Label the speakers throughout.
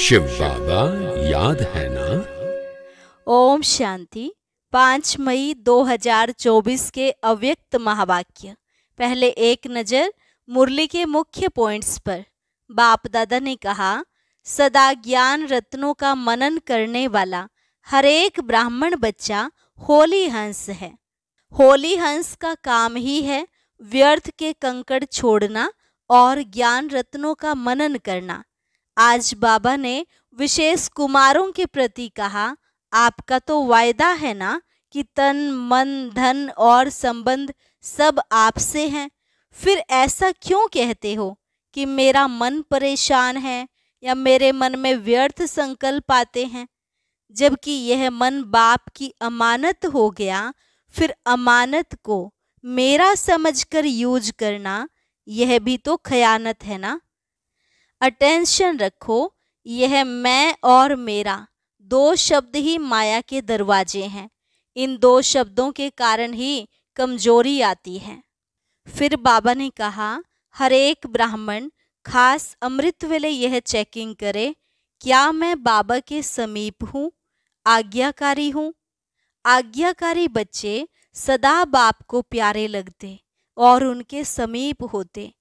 Speaker 1: शिव बाबा याद है ना ओम शांति पांच मई 2024 के अव्यक्त महावाक्य पहले एक नज़र मुरली के मुख्य पॉइंट्स पर बाप दादा ने कहा सदा ज्ञान रत्नों का मनन करने वाला हर एक ब्राह्मण बच्चा होली हंस है होली हंस का काम ही है व्यर्थ के कंकड़ छोड़ना और ज्ञान रत्नों का मनन करना आज बाबा ने विशेष कुमारों के प्रति कहा आपका तो वायदा है ना कि तन मन धन और संबंध सब आपसे हैं फिर ऐसा क्यों कहते हो कि मेरा मन परेशान है या मेरे मन में व्यर्थ संकल्प आते हैं जबकि यह मन बाप की अमानत हो गया फिर अमानत को मेरा समझकर यूज करना यह भी तो खयानत है ना अटेंशन रखो यह मैं और मेरा दो शब्द ही माया के दरवाजे हैं इन दो शब्दों के कारण ही कमजोरी आती है फिर बाबा ने कहा हर एक ब्राह्मण खास अमृत वेले यह चेकिंग करे क्या मैं बाबा के समीप हूँ आज्ञाकारी हूँ आज्ञाकारी बच्चे सदा बाप को प्यारे लगते और उनके समीप होते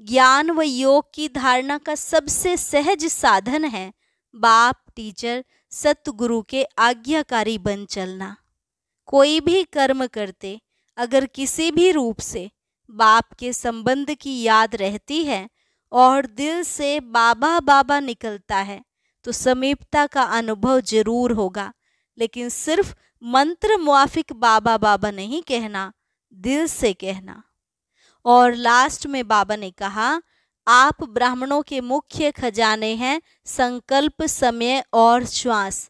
Speaker 1: ज्ञान व योग की धारणा का सबसे सहज साधन है बाप टीचर सतगुरु के आज्ञाकारी बन चलना कोई भी कर्म करते अगर किसी भी रूप से बाप के संबंध की याद रहती है और दिल से बाबा बाबा निकलता है तो समीपता का अनुभव जरूर होगा लेकिन सिर्फ मंत्र मुआफिक बाबा बाबा नहीं कहना दिल से कहना और लास्ट में बाबा ने कहा आप ब्राह्मणों के मुख्य खजाने हैं संकल्प समय और श्वास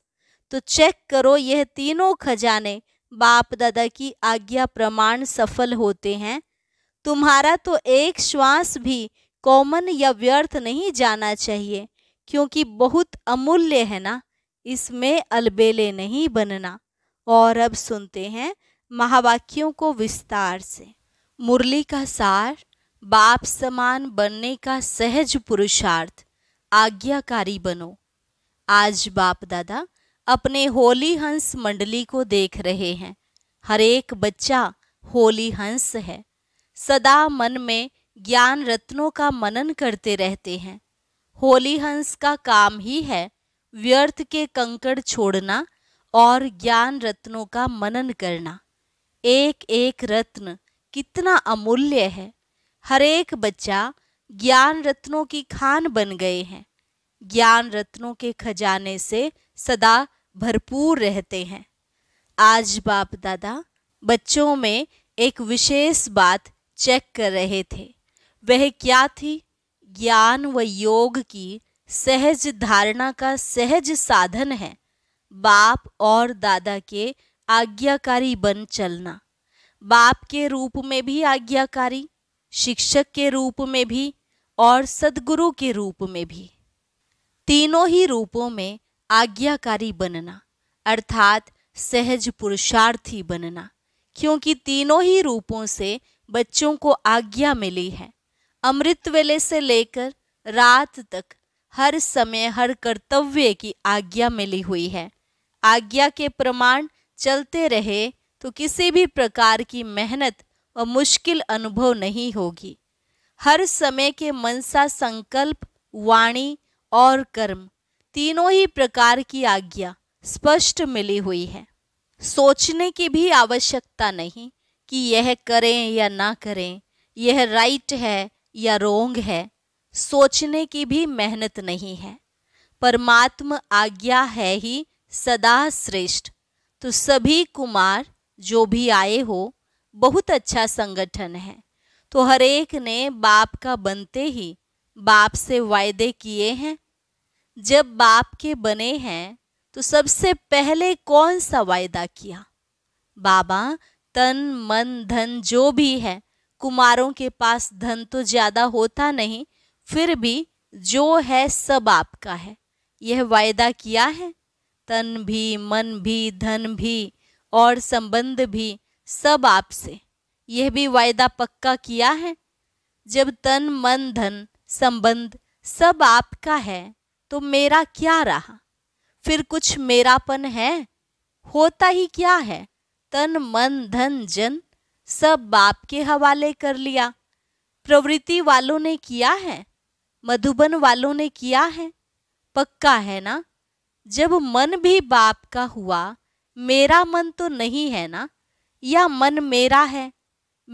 Speaker 1: तो चेक करो यह तीनों खजाने बाप दादा की आज्ञा प्रमाण सफल होते हैं तुम्हारा तो एक श्वास भी कॉमन या व्यर्थ नहीं जाना चाहिए क्योंकि बहुत अमूल्य है ना इसमें अलबेले नहीं बनना और अब सुनते हैं महावाक्यों को विस्तार से मुरली का सार बाप समान बनने का सहज पुरुषार्थ आज्ञाकारी बनो आज बाप दादा अपने होली हंस मंडली को देख रहे हैं हरेक बच्चा होली हंस है सदा मन में ज्ञान रत्नों का मनन करते रहते हैं होली हंस का काम ही है व्यर्थ के कंकड़ छोड़ना और ज्ञान रत्नों का मनन करना एक एक रत्न कितना अमूल्य है हर एक बच्चा ज्ञान रत्नों की खान बन गए हैं ज्ञान रत्नों के खजाने से सदा भरपूर रहते हैं आज बाप दादा बच्चों में एक विशेष बात चेक कर रहे थे वह क्या थी ज्ञान व योग की सहज धारणा का सहज साधन है बाप और दादा के आज्ञाकारी बन चलना बाप के रूप में भी आज्ञाकारी शिक्षक के रूप में भी और सदगुरु के रूप में भी तीनों ही रूपों में आज्ञाकारी बनना अर्थात सहज पुरुषार्थी बनना क्योंकि तीनों ही रूपों से बच्चों को आज्ञा मिली है अमृत वेले से लेकर रात तक हर समय हर कर्तव्य की आज्ञा मिली हुई है आज्ञा के प्रमाण चलते रहे तो किसी भी प्रकार की मेहनत व मुश्किल अनुभव नहीं होगी हर समय के मनसा संकल्प वाणी और कर्म तीनों ही प्रकार की आज्ञा स्पष्ट मिली हुई है सोचने की भी आवश्यकता नहीं कि यह करें या ना करें यह राइट है या रोंग है सोचने की भी मेहनत नहीं है परमात्म आज्ञा है ही सदा श्रेष्ठ तो सभी कुमार जो भी आए हो बहुत अच्छा संगठन है तो हर एक ने बाप का बनते ही बाप से वायदे किए हैं जब बाप के बने हैं तो सबसे पहले कौन सा वायदा किया बाबा तन मन धन जो भी है कुमारों के पास धन तो ज़्यादा होता नहीं फिर भी जो है सब आपका है यह वायदा किया है तन भी मन भी धन भी और संबंध भी सब आपसे यह भी वायदा पक्का किया है जब तन मन धन संबंध सब आपका है तो मेरा क्या रहा फिर कुछ मेरापन है होता ही क्या है तन मन धन जन सब बाप के हवाले कर लिया प्रवृत्ति वालों ने किया है मधुबन वालों ने किया है पक्का है ना जब मन भी बाप का हुआ मेरा मन तो नहीं है ना या मन मेरा है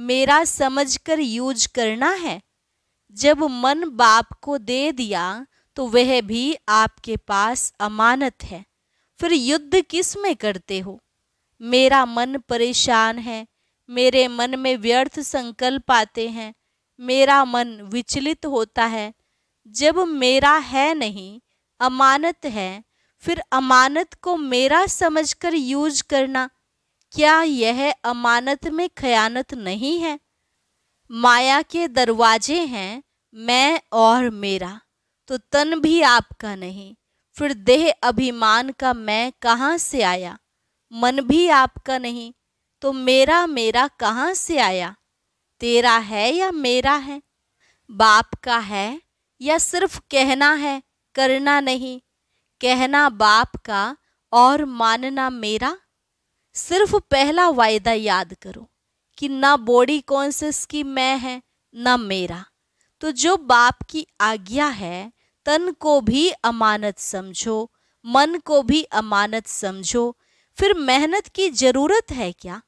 Speaker 1: मेरा समझकर यूज करना है जब मन बाप को दे दिया तो वह भी आपके पास अमानत है फिर युद्ध किस में करते हो मेरा मन परेशान है मेरे मन में व्यर्थ संकल्प आते हैं मेरा मन विचलित होता है जब मेरा है नहीं अमानत है फिर अमानत को मेरा समझकर यूज करना क्या यह अमानत में खयानत नहीं है माया के दरवाजे हैं मैं और मेरा तो तन भी आपका नहीं फिर देह अभिमान का मैं कहाँ से आया मन भी आपका नहीं तो मेरा मेरा कहाँ से आया तेरा है या मेरा है बाप का है या सिर्फ कहना है करना नहीं कहना बाप का और मानना मेरा सिर्फ पहला वायदा याद करो कि ना बॉडी कॉन्सियस की मैं है ना मेरा तो जो बाप की आज्ञा है तन को भी अमानत समझो मन को भी अमानत समझो फिर मेहनत की ज़रूरत है क्या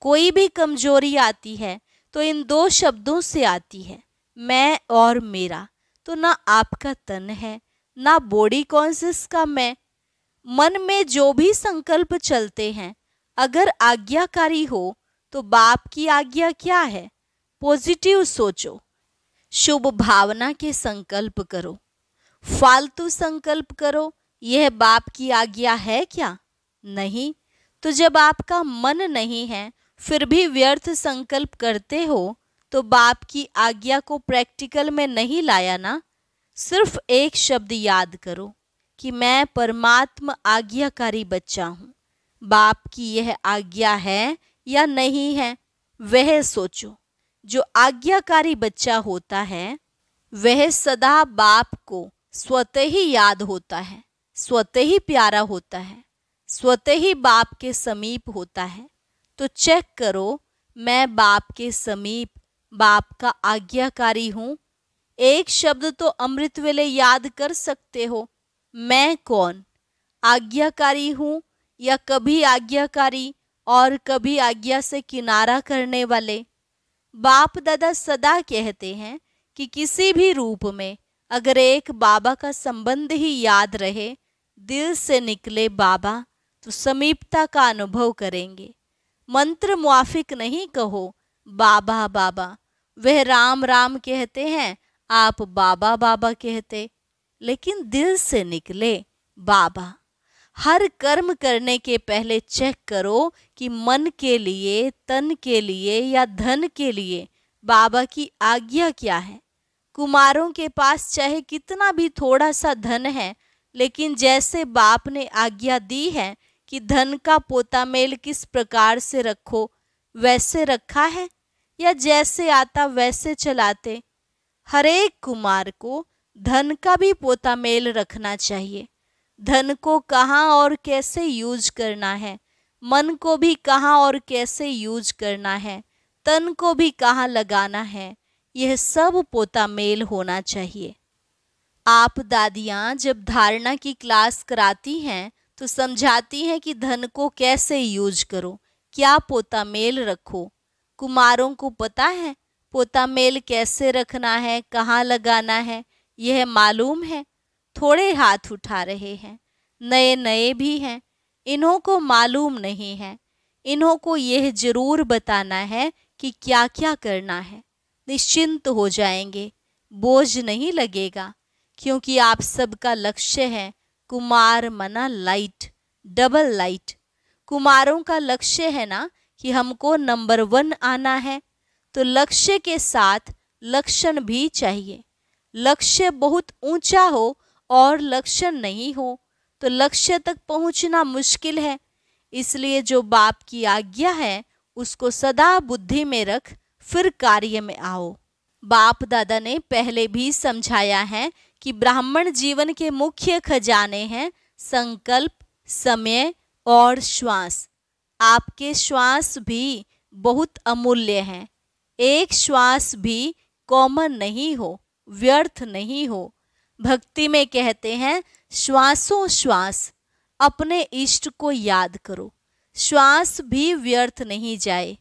Speaker 1: कोई भी कमजोरी आती है तो इन दो शब्दों से आती है मैं और मेरा तो ना आपका तन है ना बॉडी कॉन्सियस का मैं मन में जो भी संकल्प चलते हैं अगर आज्ञाकारी हो तो बाप की आज्ञा क्या है पॉजिटिव सोचो शुभ भावना के संकल्प करो फालतू संकल्प करो यह बाप की आज्ञा है क्या नहीं तो जब आपका मन नहीं है फिर भी व्यर्थ संकल्प करते हो तो बाप की आज्ञा को प्रैक्टिकल में नहीं लाया ना सिर्फ एक शब्द याद करो कि मैं परमात्म आज्ञाकारी बच्चा हूँ बाप की यह आज्ञा है या नहीं है वह सोचो जो आज्ञाकारी बच्चा होता है वह सदा बाप को स्वतः ही याद होता है स्वतः ही प्यारा होता है स्वतः ही बाप के समीप होता है तो चेक करो मैं बाप के समीप बाप का आज्ञाकारी हूँ एक शब्द तो अमृत वेले याद कर सकते हो मैं कौन आज्ञाकारी हूँ या कभी आज्ञाकारी और कभी आज्ञा से किनारा करने वाले बाप दादा सदा कहते हैं कि किसी भी रूप में अगर एक बाबा का संबंध ही याद रहे दिल से निकले बाबा तो समीपता का अनुभव करेंगे मंत्र मुआफिक नहीं कहो बाबा बाबा वह राम राम कहते हैं आप बाबा बाबा कहते लेकिन दिल से निकले बाबा हर कर्म करने के पहले चेक करो कि मन के लिए तन के लिए या धन के लिए बाबा की आज्ञा क्या है कुमारों के पास चाहे कितना भी थोड़ा सा धन है लेकिन जैसे बाप ने आज्ञा दी है कि धन का पोता मेल किस प्रकार से रखो वैसे रखा है या जैसे आता वैसे चलाते हरेक कुमार को धन का भी पोता मेल रखना चाहिए धन को कहाँ और कैसे यूज करना है मन को भी कहाँ और कैसे यूज करना है तन को भी कहाँ लगाना है यह सब पोता मेल होना चाहिए आप दादियाँ जब धारणा की क्लास कराती हैं तो समझाती हैं कि धन को कैसे यूज करो क्या पोता मेल रखो कुमारों को पता है पोता मेल कैसे रखना है कहाँ लगाना है यह मालूम है थोड़े हाथ उठा रहे हैं नए नए भी हैं इन्हों को मालूम नहीं है इन्हों को यह जरूर बताना है कि क्या क्या करना है निश्चिंत हो जाएंगे बोझ नहीं लगेगा क्योंकि आप सबका लक्ष्य है कुमार मना लाइट डबल लाइट कुमारों का लक्ष्य है ना कि हमको नंबर वन आना है तो लक्ष्य के साथ लक्षण भी चाहिए लक्ष्य बहुत ऊंचा हो और लक्षण नहीं हो तो लक्ष्य तक पहुंचना मुश्किल है इसलिए जो बाप की आज्ञा है उसको सदा बुद्धि में रख फिर कार्य में आओ बाप दादा ने पहले भी समझाया है कि ब्राह्मण जीवन के मुख्य खजाने हैं संकल्प समय और श्वास आपके श्वास भी बहुत अमूल्य हैं एक श्वास भी कॉमन नहीं हो व्यर्थ नहीं हो भक्ति में कहते हैं श्वासों श्वास अपने इष्ट को याद करो श्वास भी व्यर्थ नहीं जाए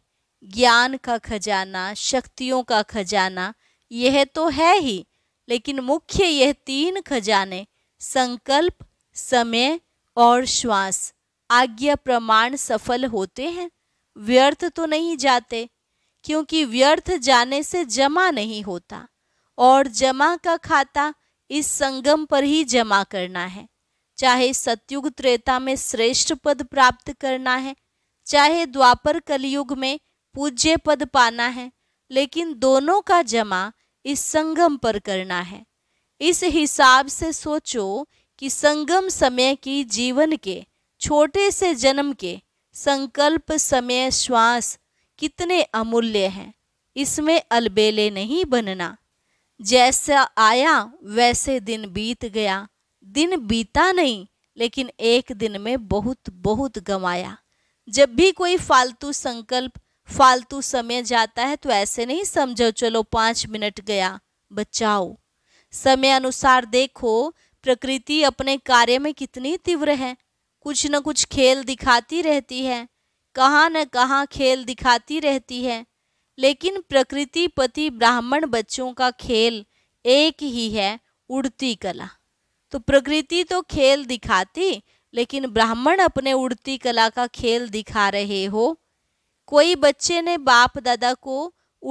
Speaker 1: ज्ञान का खजाना शक्तियों का खजाना यह तो है ही लेकिन मुख्य यह तीन खजाने संकल्प समय और श्वास आज्ञा प्रमाण सफल होते हैं व्यर्थ तो नहीं जाते क्योंकि व्यर्थ जाने से जमा नहीं होता और जमा का खाता इस संगम पर ही जमा करना है चाहे सत्युग त्रेता में श्रेष्ठ पद प्राप्त करना है चाहे द्वापर कलयुग में पूज्य पद पाना है लेकिन दोनों का जमा इस संगम पर करना है इस हिसाब से सोचो कि संगम समय की जीवन के छोटे से जन्म के संकल्प समय श्वास कितने अमूल्य हैं इसमें अलबेले नहीं बनना जैसा आया वैसे दिन बीत गया दिन बीता नहीं लेकिन एक दिन में बहुत बहुत गमाया जब भी कोई फालतू संकल्प फालतू समय जाता है तो ऐसे नहीं समझो चलो पाँच मिनट गया बचाओ समय अनुसार देखो प्रकृति अपने कार्य में कितनी तीव्र है कुछ न कुछ खेल दिखाती रहती है कहाँ न कहाँ खेल दिखाती रहती है लेकिन प्रकृति पति ब्राह्मण बच्चों का खेल एक ही है उड़ती कला तो प्रकृति तो खेल दिखाती लेकिन ब्राह्मण अपने उड़ती कला का खेल दिखा रहे हो कोई बच्चे ने बाप दादा को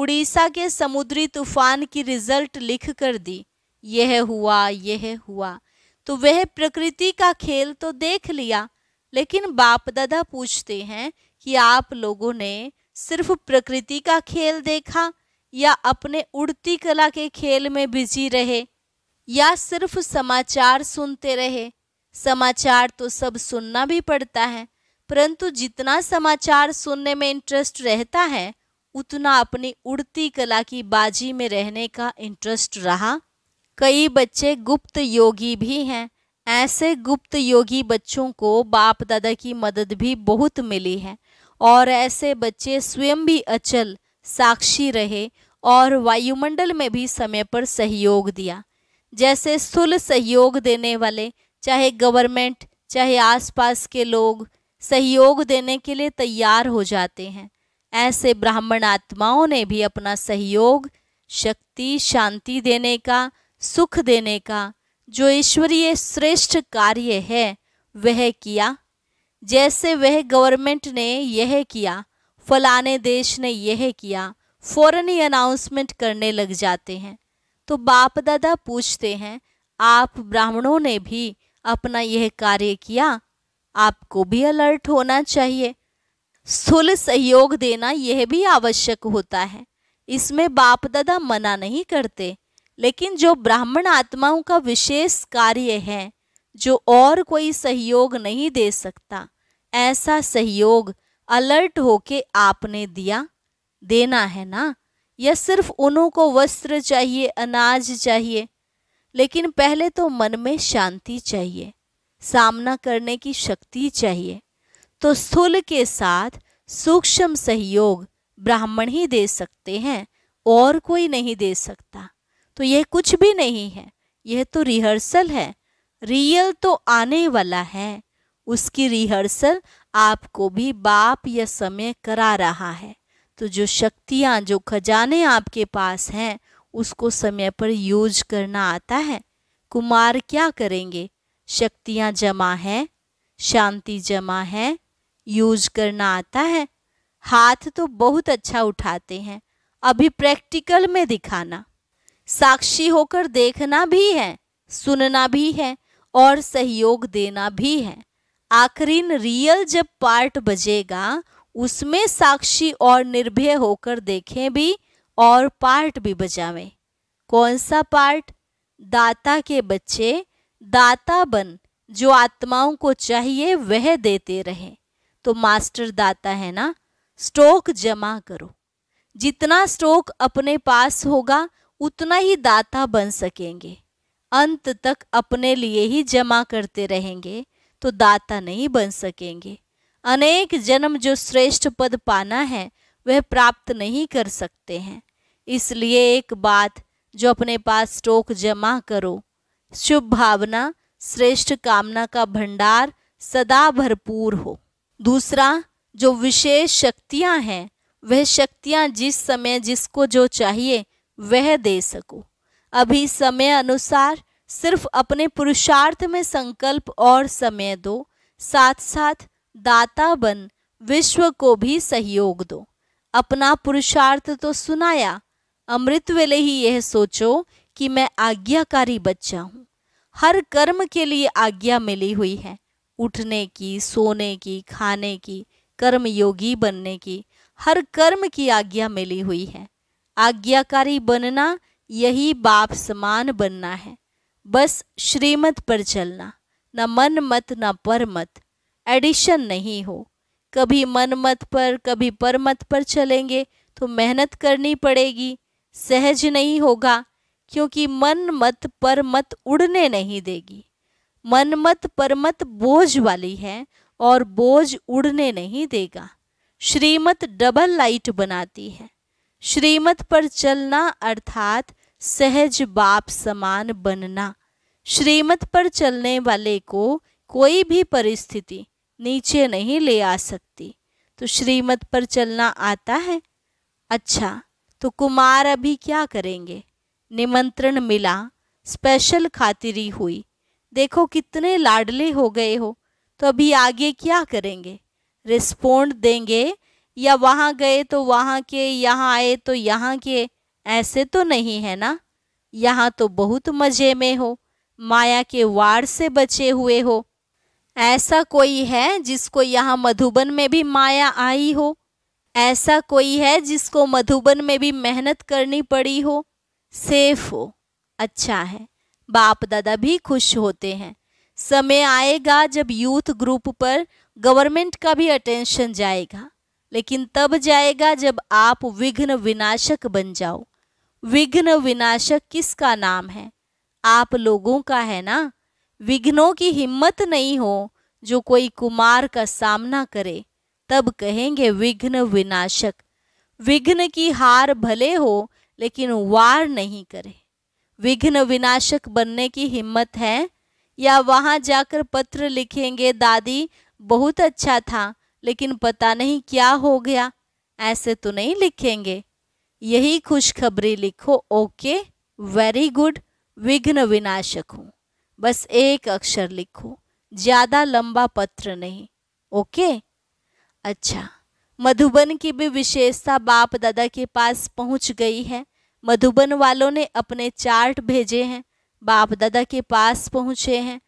Speaker 1: उड़ीसा के समुद्री तूफान की रिजल्ट लिख कर दी यह हुआ यह हुआ तो वह प्रकृति का खेल तो देख लिया लेकिन बाप दादा पूछते हैं कि आप लोगों ने सिर्फ प्रकृति का खेल देखा या अपने उड़ती कला के खेल में बिजी रहे या सिर्फ समाचार सुनते रहे समाचार तो सब सुनना भी पड़ता है परंतु जितना समाचार सुनने में इंटरेस्ट रहता है उतना अपनी उड़ती कला की बाजी में रहने का इंटरेस्ट रहा कई बच्चे गुप्त योगी भी हैं ऐसे गुप्त योगी बच्चों को बाप दादा की मदद भी बहुत मिली है और ऐसे बच्चे स्वयं भी अचल साक्षी रहे और वायुमंडल में भी समय पर सहयोग दिया जैसे स्थूल सहयोग देने वाले चाहे गवर्नमेंट चाहे आसपास के लोग सहयोग देने के लिए तैयार हो जाते हैं ऐसे ब्राह्मण आत्माओं ने भी अपना सहयोग शक्ति शांति देने का सुख देने का जो ईश्वरीय श्रेष्ठ कार्य है वह किया जैसे वह गवर्नमेंट ने यह किया फलाने देश ने यह किया फ़ौरन ही अनाउंसमेंट करने लग जाते हैं तो बाप दादा पूछते हैं आप ब्राह्मणों ने भी अपना यह कार्य किया आपको भी अलर्ट होना चाहिए स्थूल सहयोग देना यह भी आवश्यक होता है इसमें बाप दादा मना नहीं करते लेकिन जो ब्राह्मण आत्माओं का विशेष कार्य है जो और कोई सहयोग नहीं दे सकता ऐसा सहयोग अलर्ट होके आपने दिया देना है ना या सिर्फ उन्हों को वस्त्र चाहिए अनाज चाहिए लेकिन पहले तो मन में शांति चाहिए सामना करने की शक्ति चाहिए तो स्थूल के साथ सूक्ष्म सहयोग ब्राह्मण ही दे सकते हैं और कोई नहीं दे सकता तो यह कुछ भी नहीं है यह तो रिहर्सल है रियल तो आने वाला है उसकी रिहर्सल आपको भी बाप या समय करा रहा है तो जो शक्तियाँ जो खजाने आपके पास हैं उसको समय पर यूज करना आता है कुमार क्या करेंगे शक्तियाँ जमा हैं शांति जमा है यूज करना आता है हाथ तो बहुत अच्छा उठाते हैं अभी प्रैक्टिकल में दिखाना साक्षी होकर देखना भी है सुनना भी है और सहयोग देना भी है आखिरीन रियल जब पार्ट बजेगा उसमें साक्षी और निर्भय होकर देखें भी और पार्ट भी बजावें कौन सा पार्ट दाता के बच्चे दाता बन जो आत्माओं को चाहिए वह देते रहे तो मास्टर दाता है ना स्टोक जमा करो जितना स्टोक अपने पास होगा उतना ही दाता बन सकेंगे अंत तक अपने लिए ही जमा करते रहेंगे तो दाता नहीं बन सकेंगे अनेक जन्म जो श्रेष्ठ पद पाना है वह प्राप्त नहीं कर सकते हैं इसलिए एक बात जो अपने पास स्टोक जमा करो शुभ भावना श्रेष्ठ कामना का भंडार सदा भरपूर हो दूसरा जो विशेष शक्तियां हैं वह शक्तियां जिस समय जिसको जो चाहिए वह दे सको अभी समय अनुसार सिर्फ अपने पुरुषार्थ में संकल्प और समय दो साथ साथ दाता बन विश्व को भी सहयोग दो अपना पुरुषार्थ तो सुनाया अमृत वेले ही यह सोचो कि मैं आज्ञाकारी बच्चा हूँ हर कर्म के लिए आज्ञा मिली हुई है उठने की सोने की खाने की कर्म योगी बनने की हर कर्म की आज्ञा मिली हुई है आज्ञाकारी बनना यही बाप समान बनना है बस श्रीमत पर चलना न मन मत न पर मत एडिशन नहीं हो कभी मन मत पर कभी पर मत पर चलेंगे तो मेहनत करनी पड़ेगी सहज नहीं होगा क्योंकि मन मत पर मत उड़ने नहीं देगी मन मत पर मत बोझ वाली है और बोझ उड़ने नहीं देगा श्रीमत डबल लाइट बनाती है श्रीमत पर चलना अर्थात सहज बाप समान बनना श्रीमत पर चलने वाले को कोई भी परिस्थिति नीचे नहीं ले आ सकती तो श्रीमत पर चलना आता है अच्छा तो कुमार अभी क्या करेंगे निमंत्रण मिला स्पेशल खातिरी हुई देखो कितने लाडले हो गए हो तो अभी आगे क्या करेंगे रिस्पोंड देंगे या वहाँ गए तो वहाँ के यहाँ आए तो यहाँ के ऐसे तो नहीं है ना यहाँ तो बहुत मज़े में हो माया के वार से बचे हुए हो ऐसा कोई है जिसको यहाँ मधुबन में भी माया आई हो ऐसा कोई है जिसको मधुबन में भी मेहनत करनी पड़ी हो सेफ हो अच्छा है बाप दादा भी खुश होते हैं समय आएगा जब यूथ ग्रुप पर गवर्नमेंट का भी अटेंशन जाएगा लेकिन तब जाएगा जब आप विघ्न विनाशक बन जाओ विघ्न विनाशक किसका नाम है आप लोगों का है ना विघ्नों की हिम्मत नहीं हो जो कोई कुमार का सामना करे तब कहेंगे विघ्न विनाशक विघ्न की हार भले हो लेकिन वार नहीं करे विघ्न विनाशक बनने की हिम्मत है या वहाँ जाकर पत्र लिखेंगे दादी बहुत अच्छा था लेकिन पता नहीं क्या हो गया ऐसे तो नहीं लिखेंगे यही खुशखबरी लिखो ओके वेरी गुड विघ्न विनाशक हूँ बस एक अक्षर लिखो ज़्यादा लंबा पत्र नहीं ओके अच्छा मधुबन की भी विशेषता बाप दादा के पास पहुंच गई है मधुबन वालों ने अपने चार्ट भेजे हैं बाप दादा के पास पहुंचे हैं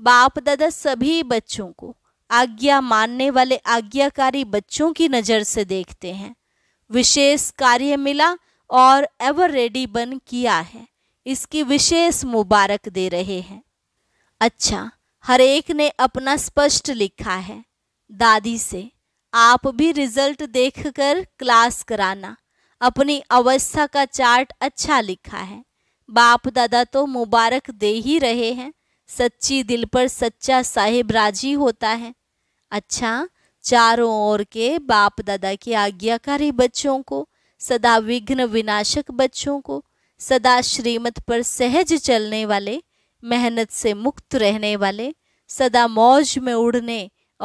Speaker 1: बाप दादा सभी बच्चों को आज्ञा मानने वाले आज्ञाकारी बच्चों की नज़र से देखते हैं विशेष कार्य मिला और एवर रेडी बन किया है इसकी विशेष मुबारक दे रहे हैं अच्छा हर एक ने अपना स्पष्ट लिखा है दादी से आप भी रिजल्ट देखकर क्लास कराना अपनी अवस्था का चार्ट अच्छा लिखा है बाप दादा तो मुबारक दे ही रहे हैं सच्ची दिल पर सच्चा साहिब राजी होता है अच्छा चारों ओर के बाप दादा के आज्ञाकारी बच्चों को सदा विघ्न विनाशक बच्चों को सदा श्रीमत पर सहज चलने वाले मेहनत से मुक्त रहने वाले सदा मौज में उड़ने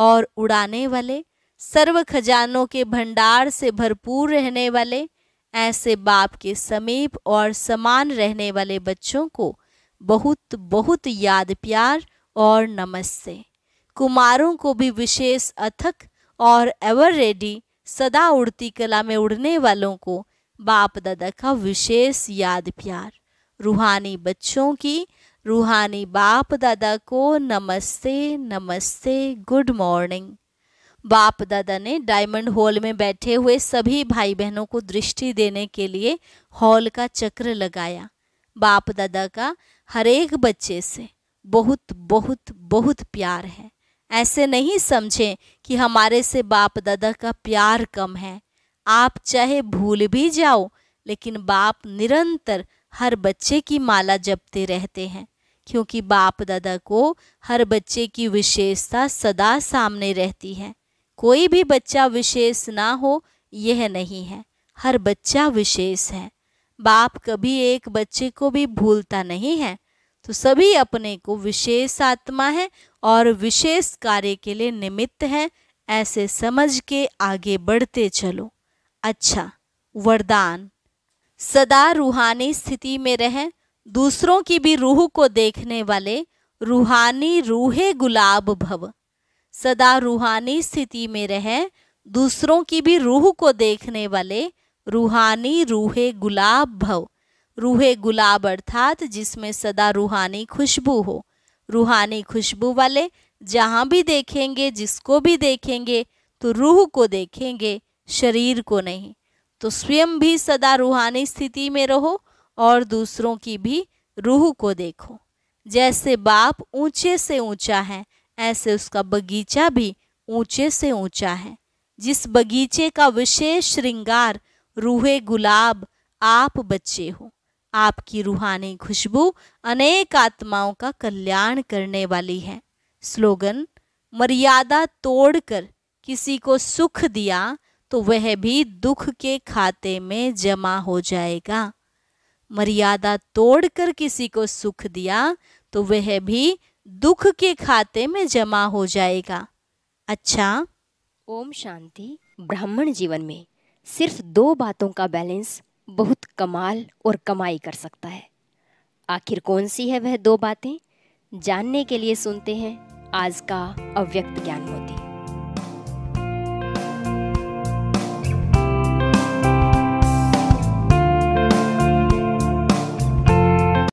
Speaker 1: और उड़ाने वाले सर्व खजानों के भंडार से भरपूर रहने वाले ऐसे बाप के समीप और समान रहने वाले बच्चों को बहुत बहुत याद प्यार और नमस्ते कुमारों को भी विशेष अथक और एवर रेडी सदा उड़ती कला में उड़ने वालों को बाप दादा का विशेष याद प्यार रूहानी बच्चों की रूहानी बाप दादा को नमस्ते नमस्ते गुड मॉर्निंग बाप दादा ने डायमंड हॉल में बैठे हुए सभी भाई बहनों को दृष्टि देने के लिए हॉल का चक्र लगाया बाप दादा का हरेक बच्चे से बहुत बहुत बहुत प्यार है ऐसे नहीं समझें कि हमारे से बाप दादा का प्यार कम है आप चाहे भूल भी जाओ लेकिन बाप निरंतर हर बच्चे की माला जपते रहते हैं क्योंकि बाप दादा को हर बच्चे की विशेषता सदा सामने रहती है कोई भी बच्चा विशेष ना हो यह नहीं है हर बच्चा विशेष है बाप कभी एक बच्चे को भी भूलता नहीं है तो सभी अपने को विशेष आत्मा है और विशेष कार्य के लिए निमित्त हैं ऐसे समझ के आगे बढ़ते चलो अच्छा वरदान सदा रूहानी स्थिति में रहें दूसरों की भी रूह को देखने वाले रूहानी रूहे गुलाब भव सदा रूहानी स्थिति में रहें दूसरों की भी रूह को देखने वाले रूहानी रूहे गुलाब भव रूहे गुलाब अर्थात जिसमें सदा रूहानी खुशबू हो रूहानी खुशबू वाले जहाँ भी देखेंगे जिसको भी देखेंगे तो रूह को देखेंगे शरीर को नहीं तो स्वयं भी सदा रूहानी स्थिति में रहो और दूसरों की भी रूह को देखो जैसे बाप ऊंचे से ऊंचा है ऐसे उसका बगीचा भी ऊंचे से ऊंचा है जिस बगीचे का विशेष श्रृंगार रूहे गुलाब आप बच्चे हो आपकी रूहानी खुशबू अनेक आत्माओं का कल्याण करने वाली है स्लोगन मर्यादा तोड़कर किसी को सुख दिया तो वह भी दुख के खाते में जमा हो जाएगा मर्यादा तोड़कर किसी को सुख दिया तो वह भी दुख के खाते में जमा हो जाएगा अच्छा ओम शांति ब्राह्मण जीवन में सिर्फ दो बातों का बैलेंस बहुत कमाल और कमाई कर सकता है आखिर कौन सी है वह दो बातें जानने के लिए सुनते हैं आज का अव्यक्त ज्ञान मोती